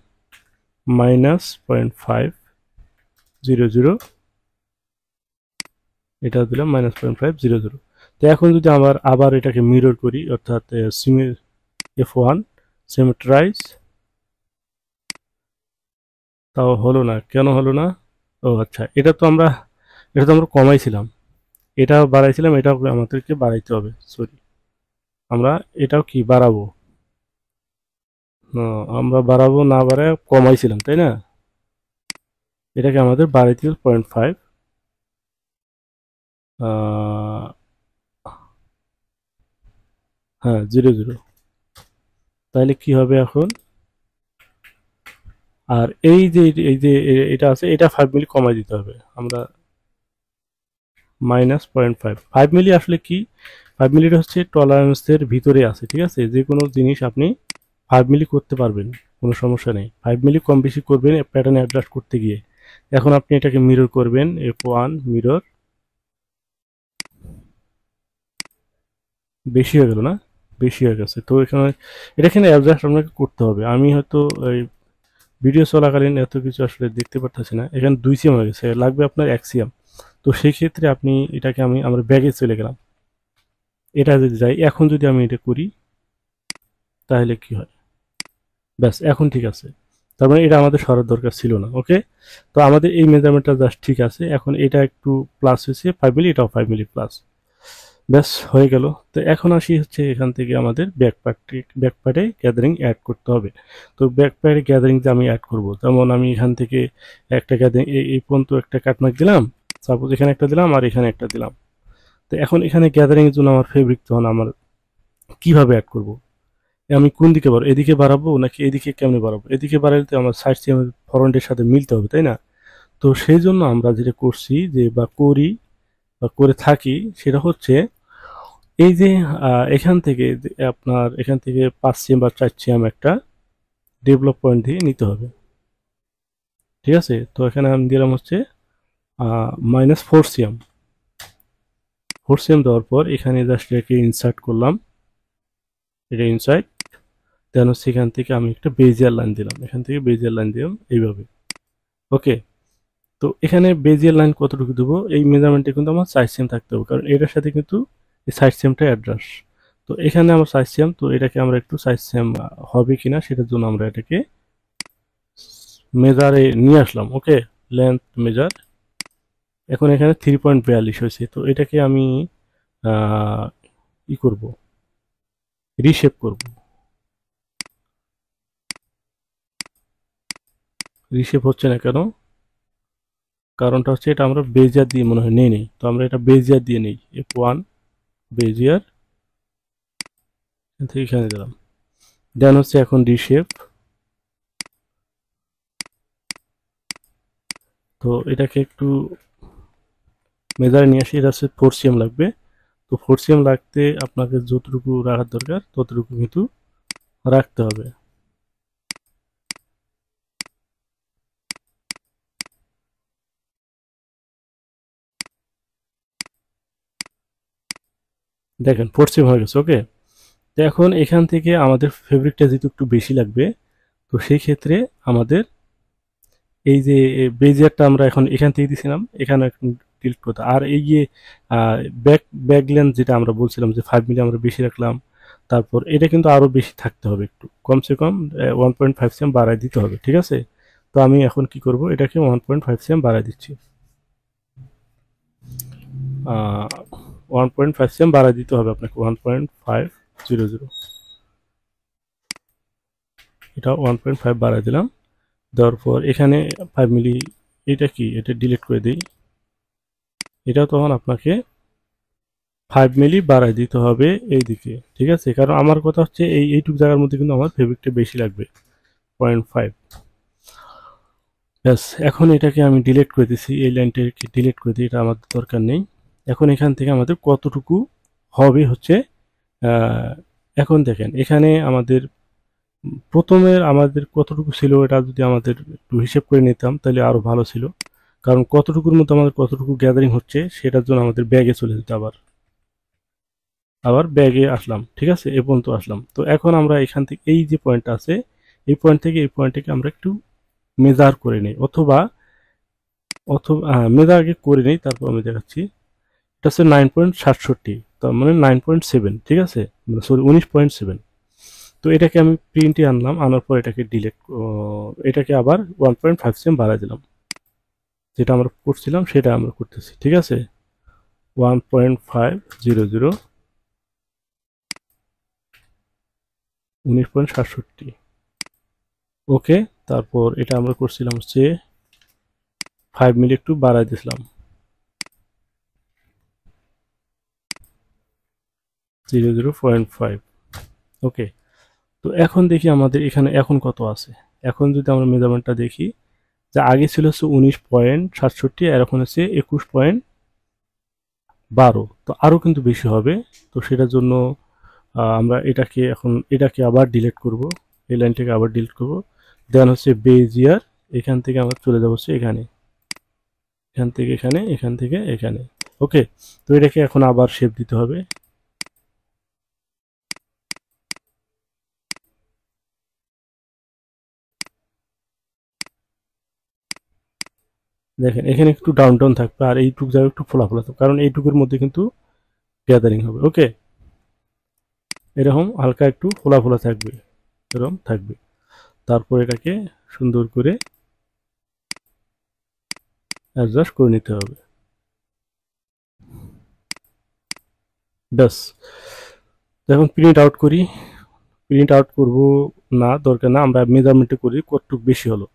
Speaker 1: minus point five zero zero এটা দিলাম minus point five zero zero তো এখন যদি আমার আবার এটাকে মিরর করি অর্থাৎ সিমে এফ ওয়ান সিমেট্রাইজ তাও হলো না কেন হলো না ও আচ্ছা এটা তো আমরা এটা তো আমরা কমাইছিলাম এটা বাড়াইছিলাম এটা আমাদেরকে বাড়াইতে হবে সরি আমরা এটাও কি বাড়াবো আমরা বাড়াবো না বাড়ায় কমাইছিলাম তাই না এটাকে আমাদের বাড়াইতে হবে পয়েন্ট ফাইভ হ্যাঁ জিরো জিরো তাহলে কি হবে এখন আর এই যে এই যে এটা আছে এটা ফাইভ মিলি কমাই দিতে হবে আমরা minus point five five milli আসলে কি ফাইভ মিলিটা হচ্ছে টলারেন্সের ভিতরে আছে ঠিক আছে যে কোনো জিনিস আপনি ফাইভ মিলি করতে পারবেন কোনো সমস্যা নেই ফাইভ মিলি কম বেশি করবেন প্যাটার্ন অ্যাডজাস্ট করতে গিয়ে এখন আপনি এটাকে মিরর করবেন এফ ওয়ান মিরর বেশি হয়ে গেল না বেশি হয়ে গেছে তো এখানে এটা এখানে অ্যাডজাস্ট আপনাকে করতে হবে আমি হয়তো এই ভিডিও চলাকালীন এত কিছু আসলে দেখতে পারতেছি না এখানে দুই সিএম হয়ে গেছে লাগবে আপনার এক সিএম তো সেক্ষেত্রে আপনি এটাকে আমি আমার ব্যাগে চলে গেলাম এটা যদি যাই এখন যদি আমি এটা করি তাহলে কি হয় ব্যাস এখন ঠিক আছে তার মানে এটা আমাদের সরার দরকার ছিল না ওকে তো আমাদের এই মেজারমেন্টটা জাস্ট ঠিক আছে এখন এটা একটু প্লাস হয়েছে ফাইভ মিলি এটাও ফাইভ মিলি প্লাস ব্যাস হয়ে গেল তো এখন আসি হচ্ছে এখান থেকে আমাদের ব্যাকপ্যাকটি ব্যাকপ্যাটে গ্যাদারিং অ্যাড করতে হবে তো ব্যাকপ্যাডে গ্যাদারিং যে আমি অ্যাড করব যেমন আমি এখান থেকে একটা গ্যাদারিং এই পর্যন্ত একটা কাটমার্ক দিলাম সাপোজ এখানে একটা দিলাম আর এখানে একটা দিলাম তো এখন এখানে গ্যাদারিংয়ের জন্য আমার ফেব্রিক তখন আমার কিভাবে অ্যাড করব। আমি কোন দিকে বাড়াবো এদিকে বাড়াবো নাকি এদিকে কেমনে বাড়াবো এদিকে বাড়ালে তো আমার সাইড আমার ফরন্টের সাথে মিলতে হবে তাই না তো সেই জন্য আমরা যেটা করছি যে বা করি বা করে থাকি সেটা হচ্ছে এই যে এখান থেকে আপনার এখান থেকে পাঁচ সিএম বা চার সিএম একটা ডেভেলপ পয়েন্ট দিয়ে নিতে হবে ঠিক আছে তো এখানে আমি দিলাম হচ্ছে minus four CM four CM দেওয়ার পর এখানে জাস্ট এটাকে ইনসার্ট করলাম এটা ইনসার্ট দেন সেখান থেকে আমি একটা বেজিয়ার লাইন দিলাম এখান থেকে বেজিয়ার লাইন দিলাম এইভাবে ওকে তো এখানে বেজিয়ার লাইন কতটুকু দেবো এই মেজারমেন্টে কিন্তু আমার সাইড সিএম থাকতে হবে কারণ এটার সাথে কিন্তু এই সাইড সিএমটা অ্যাড্রেস তো এখানে আমার সাইজ সেম তো এটাকে আমরা একটু সাইজ সেম হবে কিনা সেটার জন্য আমরা এটাকে মেজারে নিয়ে আসলাম ওকে লেন্থ মেজার এখন এখানে থ্রি পয়েন্ট বিয়াল্লিশ হয়েছে তো এটাকে আমি ই করব রিশেপ করব রিশেপ হচ্ছে না কেন কারণটা হচ্ছে এটা আমরা বেজিয়ার দিয়ে মনে হয় নেই নেই তো আমরা এটা বেজিয়ার দিয়ে নেই এফ ওয়ান বেজিয়ার থেকে এখানে দিলাম দেন হচ্ছে এখন রিশেপ তো এটাকে একটু মেজারে নিয়ে আসি এটা হচ্ছে ফোর সিএম লাগবে তো ফোর সিএম লাগতে আপনাকে যতটুকু রাখার দরকার ততটুকু কিন্তু রাখতে হবে দেখেন ফোর সিএম হয়ে গেছে ওকে তো এখন এখান থেকে আমাদের ফেব্রিকটা যেহেতু একটু বেশি লাগবে তো সেই ক্ষেত্রে আমাদের এই যে বেজিয়ারটা আমরা এখন এখান থেকে দিয়েছিলাম এখানে টিল্ট করতে আর এই যে ব্যাক ব্যাক লেন্থ যেটা আমরা বলছিলাম যে ফাইভ মিলি আমরা বেশি রাখলাম তারপর এটা কিন্তু আরও বেশি থাকতে হবে একটু কমসে কম ওয়ান পয়েন্ট ফাইভ সেম বাড়ায় দিতে হবে ঠিক আছে তো আমি এখন কি করব এটাকে ওয়ান পয়েন্ট ফাইভ সেম বাড়াই দিচ্ছি ওয়ান পয়েন্ট ফাইভ সেম বাড়ায় দিতে হবে আপনাকে one point five zero zero এটা ওয়ান পয়েন্ট ফাইভ বাড়ায় দিলাম দেওয়ার পর এখানে ফাইভ মিলি এটা কি এটা ডিলিট করে দিই এটা তখন আপনাকে ফাইভ মিলি বাড়াই দিতে হবে এই দিকে ঠিক আছে কারণ আমার কথা হচ্ছে এই এইটুকু জায়গার মধ্যে কিন্তু আমার ফেব্রিকটা বেশি লাগবে পয়েন্ট ফাইভ ব্যাস এখন এটাকে আমি ডিলেট করে দিছি এই লাইনটাকে ডিলেট করে দিই এটা আমাদের দরকার নেই এখন এখান থেকে আমাদের কতটুকু হবে হচ্ছে এখন দেখেন এখানে আমাদের প্রথমে আমাদের কতটুকু ছিল এটা যদি আমাদের একটু হিসেব করে নিতাম তাহলে আরও ভালো ছিল কারণ কতটুকুর মধ্যে আমাদের কতটুকু গ্যাদারিং হচ্ছে সেটার জন্য আমাদের ব্যাগে চলে যেতে আবার আবার ব্যাগে আসলাম ঠিক আছে এ পর্যন্ত আসলাম তো এখন আমরা এখান থেকে এই যে পয়েন্টটা আছে এই পয়েন্ট থেকে এই পয়েন্টটাকে আমরা একটু মেজার করে নিই অথবা অথবা মেজার হ্যাঁ, আগে করে নিই তারপর আমি দেখাচ্ছি এটা হচ্ছে নাইন পয়েন্ট সাতষট্টি তার মানে নাইন পয়েন্ট সেভেন ঠিক আছে মানে সরি উনিশ পয়েন্ট সেভেন তো এটাকে আমি প্রিন্টে আনলাম আনার পর এটাকে ডিলেট এটাকে আবার ওয়ান পয়েন্ট ফাইভ সেম বাড়াই দিলাম যেটা আমরা করছিলাম সেটা আমরা করতেছি ঠিক আছে one point five zero zero উনিশ পয়েন্ট সাতষট্টি ওকে তারপর এটা আমরা করছিলাম হচ্ছে ফাইভ মিলি একটু বাড়াই দিয়েছিলাম zero zero point five okay তো এখন দেখি আমাদের এখানে এখন কত আছে এখন যদি আমরা মেজারমেন্টটা দেখি যা আগে ছিল হচ্ছে উনিশ পয়েন্ট সাতষট্টি আর এখন হচ্ছে একুশ পয়েন্ট বারো তো আরও কিন্তু বেশি হবে তো সেটার জন্য আমরা এটাকে এখন এটাকে আবার ডিলিট করব এই লাইনটাকে আবার ডিলিট করব দেন হচ্ছে বেজিয়ার এখান থেকে আমরা চলে যাবো হচ্ছে এখানে এখান থেকে এখানে এখান থেকে এখানে ওকে তো এটাকে এখন আবার শেপ দিতে হবে দেখেন এখানে একটু ডাউন ডাউন থাকবে আর এইটুক যাবে একটু ফোলা ফোলা থাকবে কারণ এইটুকুর মধ্যে কিন্তু গ্যাদারিং হবে ওকে এরকম হালকা একটু ফোলা ফোলা থাকবে এরকম থাকবে তারপর এটাকে সুন্দর করে অ্যাডজাস্ট করে নিতে হবে ব্যাস এখন প্রিন্ট আউট করি প্রিন্ট আউট করব না দরকার না আমরা মেজারমেন্টে করি কতটুকু বেশি হলো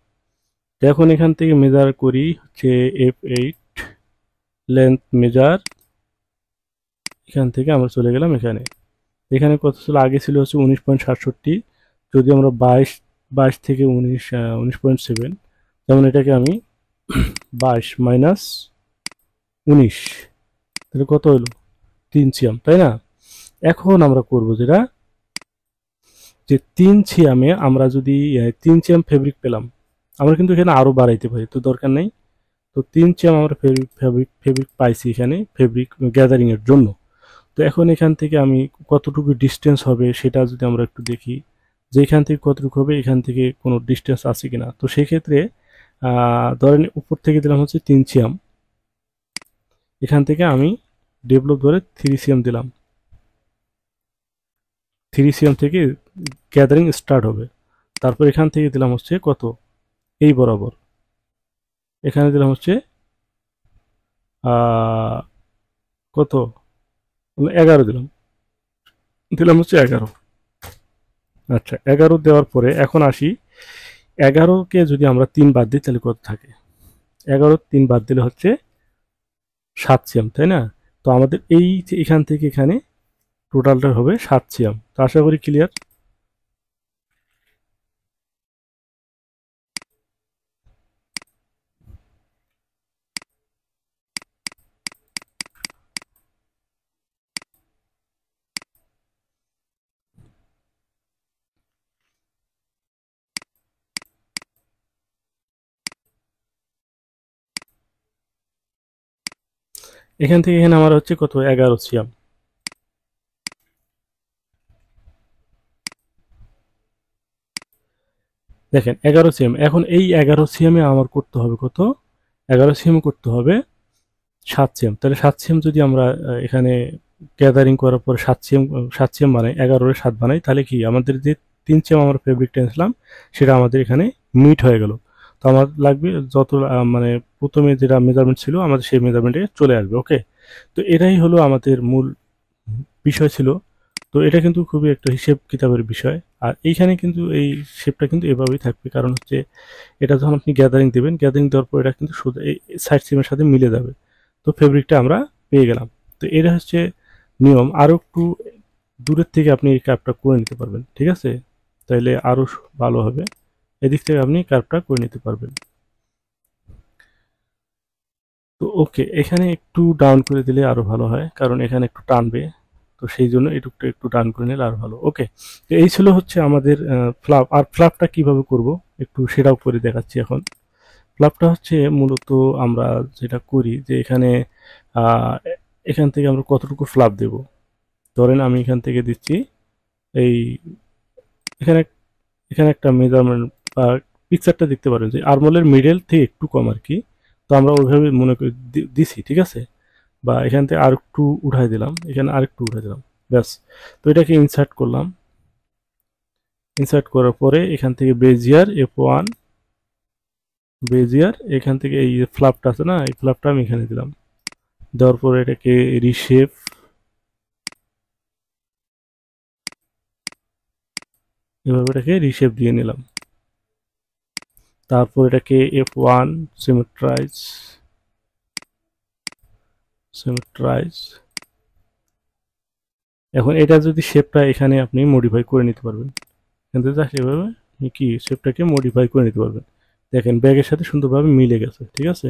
Speaker 1: এখন এখান থেকে মেজার করি হচ্ছে এফ এইট লেন্থ মেজার এখান থেকে আমরা চলে গেলাম এখানে এখানে কত ছিল আগে ছিল হচ্ছে উনিশ পয়েন্ট সাতষট্টি যদি আমরা বাইশ বাইশ থেকে উনিশ উনিশ পয়েন্ট সেভেন যেমন এটাকে আমি বাইশ মাইনাস উনিশ তাহলে কত হলো তিন সিয়াম তাই না এখন আমরা করব যেটা যে তিন সিয়ামে আমরা যদি তিন সিয়াম ফেব্রিক পেলাম আমরা কিন্তু এখানে আরও বাড়াইতে পারি তো দরকার নেই তো তিন চাম আমরা ফেব্রিক ফেব্রিক পাইছি এখানে ফেব্রিক গ্যাদারিংয়ের জন্য তো এখন এখান থেকে আমি কতটুকু ডিস্টেন্স হবে সেটা যদি আমরা একটু দেখি যে এখান থেকে কতটুকু হবে এখান থেকে কোনো ডিস্টেন্স আছে কিনা তো সেক্ষেত্রে ধরেন উপর থেকে দিলাম হচ্ছে তিন চিয়াম এখান থেকে আমি ডেভেলপ ধরে থ্রি সিএম দিলাম থ্রি সিএম থেকে গ্যাদারিং স্টার্ট হবে তারপর এখান থেকে দিলাম হচ্ছে কত এই বরাবর এখানে দিলাম হচ্ছে কত মানে এগারো দিলাম দিলাম হচ্ছে এগারো আচ্ছা এগারো দেওয়ার পরে এখন আসি এগারোকে যদি আমরা তিন বাদ দিই তাহলে কত থাকে এগারো তিন বাদ দিলে হচ্ছে সাত সিএম তাই না তো আমাদের এই এখান থেকে এখানে টোটালটা হবে সাত সিএম তো আশা করি ক্লিয়ার এখান থেকে এখানে আমার হচ্ছে কত এগারো সিয়াম দেখেন এগারো সিএম এখন এই এগারো সিএমে আমার করতে হবে কত এগারো সিএম করতে হবে সাত সিএম তাহলে সাত সিএম যদি আমরা এখানে গ্যাদারিং করার পর সাত সিএম সাত সিএম বানাই এগারোরে সাত বানাই তাহলে কি আমাদের যে তিন সিএম আমরা ফেব্রিকটা এনেছিলাম সেটা আমাদের এখানে মিট হয়ে গেল তো আমার লাগবে যত মানে প্রথমে যেটা মেজারমেন্ট ছিল আমাদের সেই মেজারমেন্টে চলে আসবে ওকে তো এটাই হলো আমাদের মূল বিষয় ছিল তো এটা কিন্তু খুবই একটা হিসেব কিতাবের বিষয় আর এইখানে কিন্তু এই শেপটা কিন্তু এভাবেই থাকবে কারণ হচ্ছে এটা যখন আপনি গ্যাদারিং দেবেন গ্যাদারিং দেওয়ার পর এটা কিন্তু এই সাইড সিমের সাথে মিলে যাবে তো ফেব্রিকটা আমরা পেয়ে গেলাম তো এটা হচ্ছে নিয়ম আরও একটু দূরের থেকে আপনি এই ক্যাপটা করে নিতে পারবেন ঠিক আছে তাইলে আরও ভালো হবে এদিক থেকে আপনি কার্ভটা করে নিতে পারবেন তো ওকে এখানে একটু ডাউন করে দিলে আরো ভালো হয় কারণ এখানে একটু টানবে তো সেই জন্য এটুকু একটু ডান করে নিলে আর ভালো ওকে তো এই ছিল হচ্ছে আমাদের ফ্লাপ আর ফ্লাপটা কিভাবে করব একটু সেটাও করে দেখাচ্ছি এখন ফ্লাপটা হচ্ছে মূলত আমরা যেটা করি যে এখানে এখান থেকে আমরা কতটুকু ফ্লাপ দেব ধরেন আমি এখান থেকে দিচ্ছি এই এখানে এখানে একটা মেজারমেন্ট বা পিকচারটা দেখতে পারেন যে আরমোলের মিডল থেকে একটু কম আর কি তো আমরা ওইভাবে মনে করি দিছি ঠিক আছে বা এখান থেকে আর একটু উঠাই দিলাম এখানে আর একটু উঠাই দিলাম ব্যাস তো এটাকে ইনসার্ট করলাম ইনসার্ট করার পরে এখান থেকে বেজিয়ার এফ ওয়ান বেজিয়ার এখান থেকে এই ফ্লাপটা আছে না এই ফ্লাপটা আমি এখানে দিলাম দেওয়ার পরে এটাকে রিসেপ এভাবে এটাকে রিসেপ দিয়ে নিলাম তারপর এটাকে এফ ওয়ান সিমেট্রাইজ সিমেট্রাইজ এখন এটা যদি শেপটা এখানে আপনি মডিফাই করে নিতে পারবেন কিন্তু জাস্ট এভাবে আপনি কি শেপটাকে মডিফাই করে নিতে পারবেন দেখেন ব্যাগের সাথে সুন্দরভাবে মিলে গেছে ঠিক আছে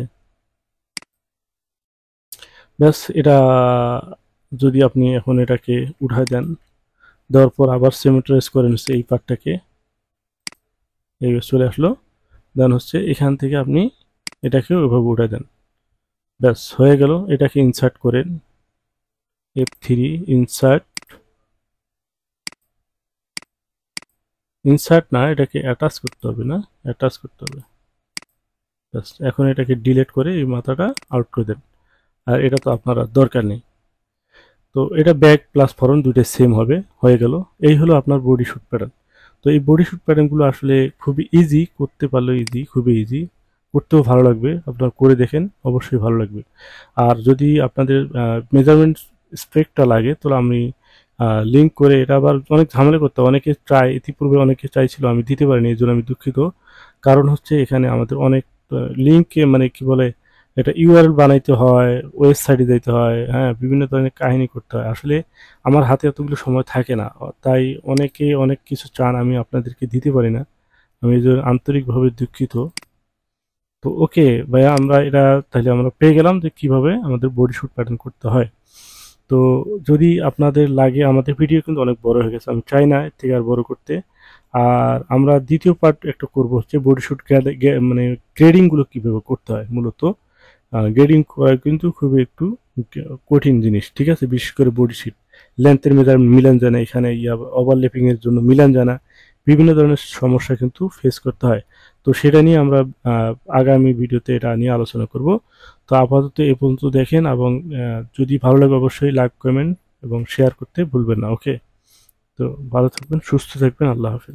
Speaker 1: ব্যাস এটা যদি আপনি এখন এটাকে উঠায় দেন দেওয়ার পর আবার সিমেট্রাইজ করে নিচ্ছে এই পার্টটাকে এইভাবে চলে আসলো দেন হচ্ছে এখান থেকে আপনি এটাকে ওইভাবে উঠে দেন ব্যাস হয়ে গেল এটাকে ইনসার্ট করেন এফ থ্রি ইনসার্ট ইনসার্ট না এটাকে অ্যাটাচ করতে হবে না অ্যাটাচ করতে হবে ব্যাস এখন এটাকে ডিলেট করে এই মাথাটা আউট করে দেন আর এটা তো আপনার দরকার নেই তো এটা ব্যাক প্লাস ফরন দুটো সেম হবে হয়ে গেল এই হলো আপনার বডি শুট প্যাটার্ন তো এই বডি শ্যুট প্যাটার্নগুলো আসলে খুবই ইজি করতে পারলে ইজি খুবই ইজি করতেও ভালো লাগবে আপনারা করে দেখেন অবশ্যই ভালো লাগবে আর যদি আপনাদের মেজারমেন্ট স্পেকটা লাগে তো আমি লিঙ্ক করে এটা আবার অনেক ঝামেলা করতে অনেকে ট্রাই ইতিপূর্বে অনেকে চাইছিল আমি দিতে পারিনি এই জন্য আমি দুঃখিত কারণ হচ্ছে এখানে আমাদের অনেক লিঙ্কে মানে কি বলে একটা ইউআরএল বানাইতে হয় ওয়েবসাইটে যাইতে হয় হ্যাঁ বিভিন্ন ধরনের কাহিনী করতে হয় আসলে আমার হাতে এতগুলো সময় থাকে না তাই অনেকে অনেক কিছু চান আমি আপনাদেরকে দিতে পারি না আমি এই আন্তরিকভাবে দুঃখিত তো ওকে ভাইয়া আমরা এটা তাহলে আমরা পেয়ে গেলাম যে কিভাবে আমাদের বডি শ্যুট প্যাটার্ন করতে হয় তো যদি আপনাদের লাগে আমাদের ভিডিও কিন্তু অনেক বড় হয়ে গেছে আমি চাই না এর থেকে আর বড় করতে আর আমরা দ্বিতীয় পার্ট একটা করব হচ্ছে বডি শ্যুট মানে গ্রেডিংগুলো কীভাবে করতে হয় মূলত গ্রেডিং করা কিন্তু খুবই একটু কঠিন জিনিস ঠিক আছে বিশেষ করে বডিশিট লেন্থের মেজার মিলান জানা এখানে ইয়া ওভারলেপিংয়ের জন্য মিলান জানা বিভিন্ন ধরনের সমস্যা কিন্তু ফেস করতে হয় তো সেটা নিয়ে আমরা আগামী ভিডিওতে এটা নিয়ে আলোচনা করব তো আপাতত এ পর্যন্ত দেখেন এবং যদি ভালো লাগে অবশ্যই লাইক কমেন্ট এবং শেয়ার করতে ভুলবেন না ওকে তো ভালো থাকবেন সুস্থ থাকবেন আল্লাহ হাফিজ